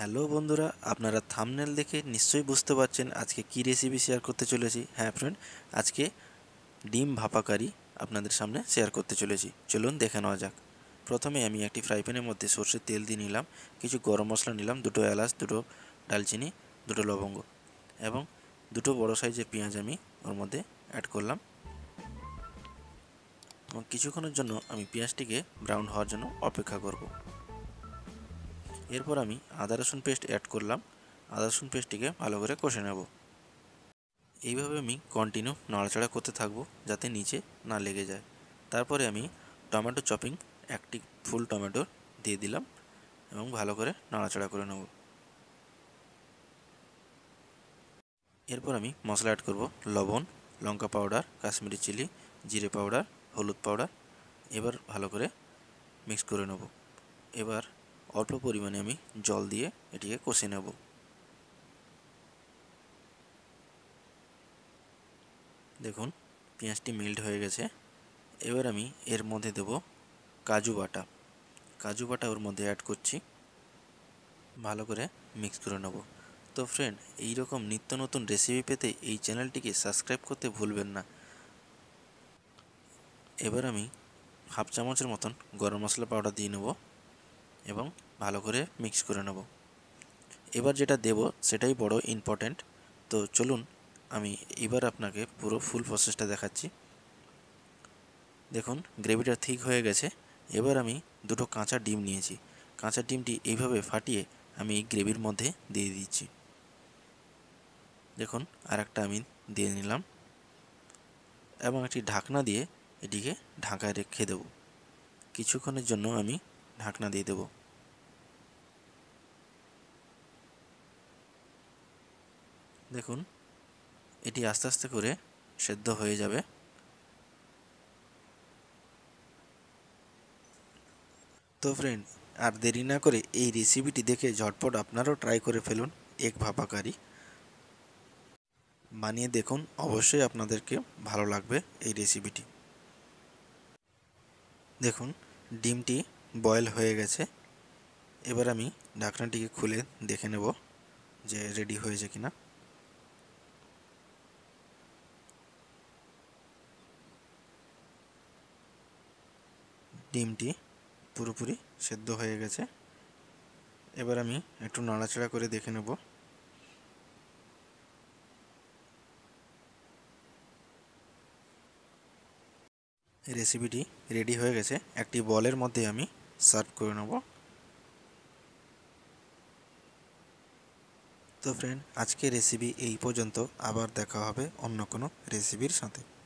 hello বন্ধুরা আপনারা thumbnail দেখে নিশ্চয়ই বুঝতে পারছেন আজকে কি রেসিপি শেয়ার করতে চলেছি হ্যাঁ ফ্রেন্ড আজকে ডিম ভাপাকারি আপনাদের সামনে শেয়ার করতে চলেছি চলুন দেখে নেওয়া যাক প্রথমে আমি একটি ফ্রাই প্যানের মধ্যে সর্ষের তেল দিয়ে নিলাম কিছু গরম মশলা নিলাম দুটো এলাচ দুটো ডালচিনি দুটো লবঙ্গ এবং দুটো বড় সাইজের পেঁয়াজ আমি ওর মধ্যে অ্যাড করলাম এবং কিছুক্ষণের জন্য আমি পেঁয়াজটিকে ব্রাউন হওয়ার জন্য অপেক্ষা করবো এরপর আমি আদা রসুন পেস্ট অ্যাড করলাম আদা রসুন পেস্টটিকে ভালো করে কষে নেব এইভাবে আমি কন্টিনিউ নাড়াচাড়া করতে থাকবো যাতে নিচে না লেগে যায় তারপরে আমি টমেটো চপিং একটি ফুল টমেটো দিয়ে দিলাম এবং ভালো করে নাড়াচাড়া করে নেব এরপর আমি মশলা অ্যাড করব লবণ লঙ্কা পাউডার কাশ্মীরি চিলি জিরে পাউডার হলুদ পাউডার এবার ভালো করে মিক্স করে নেব এবার অল্প পরিমাণে আমি জল দিয়ে এটিকে কষে নেব দেখুন পেঁয়াজটি মেল্ট হয়ে গেছে এবার আমি এর মধ্যে দেব কাজু বাটা কাজু বাটা ওর মধ্যে অ্যাড করছি ভালো করে মিক্স করে নেব তো ফ্রেন্ড এই রকম নিত্য নতুন রেসিপি পেতে এই চ্যানেলটিকে সাবস্ক্রাইব করতে ভুলবেন না এবার আমি হাফ চামচের মতন গরম মশলা পাউডার দিয়ে নেবো এবং ভালো করে মিক্স করে নেব এবার যেটা দেব সেটাই বড় ইম্পর্ট্যান্ট তো চলুন আমি এবার আপনাকে পুরো ফুল প্রসেসটা দেখাচ্ছি দেখুন গ্রেভিটা ঠিক হয়ে গেছে এবার আমি দুটো কাঁচা ডিম নিয়েছি কাঁচা ডিমটি এইভাবে ফাটিয়ে আমি এই গ্রেভির মধ্যে দিয়ে দিচ্ছি দেখুন আর একটা আমি দিয়ে নিলাম এবং একটি ঢাকনা দিয়ে এটিকে ঢাকায় রেখে দেব কিছুক্ষণের জন্য আমি ঢাকনা দিয়ে দেব দেখুন এটি আস্তে আস্তে করে সেদ্ধ হয়ে যাবে তো ফ্রেন্ড আর দেরি না করে এই রেসিপিটি দেখে ঝটপট আপনারাও ট্রাই করে ফেলুন এক ভাপা কারি বানিয়ে দেখুন অবশ্যই আপনাদেরকে ভালো লাগবে এই রেসিপিটি দেখুন ডিমটি বয়েল হয়ে গেছে এবার আমি ঢাকনাটিকে খুলে দেখে নেব যে রেডি হয়েছে কিনা ডিমটি পুরোপুরি সেদ্ধ হয়ে গেছে এবার আমি একটু নাড়াচাড়া করে দেখে নেব রেসিপিটি রেডি হয়ে গেছে একটি বলের মধ্যে আমি সার্ভ করে নেব তো ফ্রেন্ড আজকে রেসিপি এই পর্যন্ত আবার দেখা হবে অন্য কোনো রেসিপির সাথে